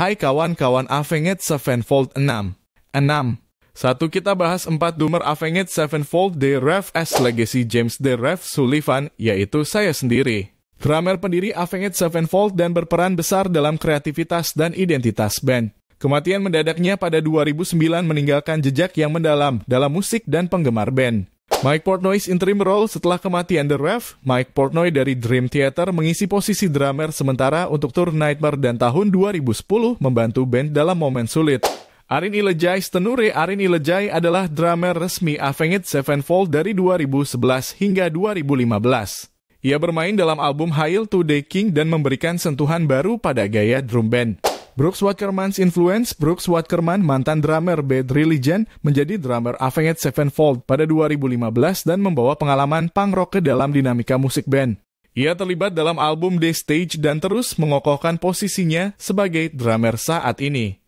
Hai kawan-kawan Avenged Sevenfold 6. 6. Satu kita bahas empat Doomer Avenged Sevenfold The Rev as Legacy James The Rev Sullivan, yaitu saya sendiri. Drummer pendiri Avenged Sevenfold dan berperan besar dalam kreativitas dan identitas band. Kematian mendadaknya pada 2009 meninggalkan jejak yang mendalam dalam musik dan penggemar band. Mike Portnoy's interim role setelah kematian The Ref, Mike Portnoy dari Dream Theater mengisi posisi drummer sementara untuk tur Nightmare dan tahun 2010 membantu band dalam momen sulit. Arin Ilejai Stenure Arin Ilejai adalah drummer resmi Avenged Sevenfold dari 2011 hingga 2015. Ia bermain dalam album Hail to the King dan memberikan sentuhan baru pada gaya drum band. Brooks Wackerman's influence, Brooks Wackerman, mantan drummer Bad Religion, menjadi drummer Avenged Sevenfold pada 2015 dan membawa pengalaman punk rock ke dalam dinamika musik band. Ia terlibat dalam album The Stage dan terus mengokohkan posisinya sebagai drummer saat ini.